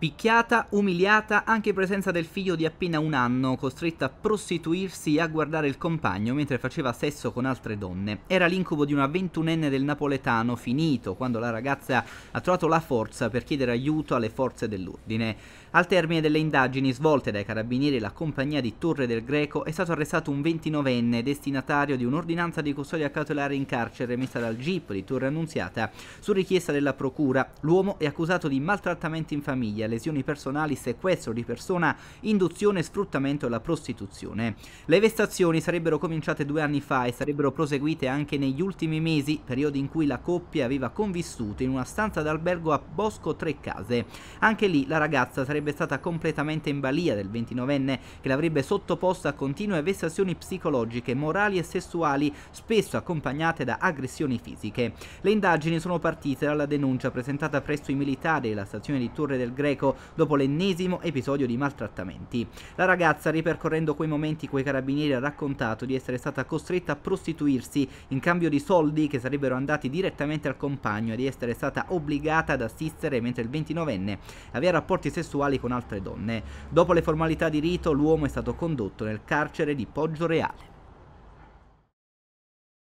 Picchiata, umiliata, anche in presenza del figlio di appena un anno, costretta a prostituirsi e a guardare il compagno mentre faceva sesso con altre donne. Era l'incubo di una ventunenne del napoletano finito quando la ragazza ha trovato la forza per chiedere aiuto alle forze dell'ordine. Al termine delle indagini svolte dai carabinieri e la compagnia di Torre del Greco è stato arrestato un ventinovenne destinatario di un'ordinanza di custodia cautelare in carcere emessa dal GIP di Torre Annunziata su richiesta della procura. L'uomo è accusato di maltrattamenti in famiglia lesioni personali, sequestro di persona, induzione, sfruttamento e la prostituzione. Le vessazioni sarebbero cominciate due anni fa e sarebbero proseguite anche negli ultimi mesi, periodo in cui la coppia aveva convissuto in una stanza d'albergo a Bosco Tre Case. Anche lì la ragazza sarebbe stata completamente in balia del 29enne che l'avrebbe sottoposta a continue vessazioni psicologiche, morali e sessuali, spesso accompagnate da aggressioni fisiche. Le indagini sono partite dalla denuncia presentata presso i militari della stazione di Torre del Greco cieco dopo l'ennesimo episodio di maltrattamenti. La ragazza, ripercorrendo quei momenti coi carabinieri, ha raccontato di essere stata costretta a prostituirsi in cambio di soldi che sarebbero andati direttamente al compagno e di essere stata obbligata ad assistere mentre il 29enne aveva rapporti sessuali con altre donne. Dopo le formalità di rito, l'uomo è stato condotto nel carcere di Poggio Reale.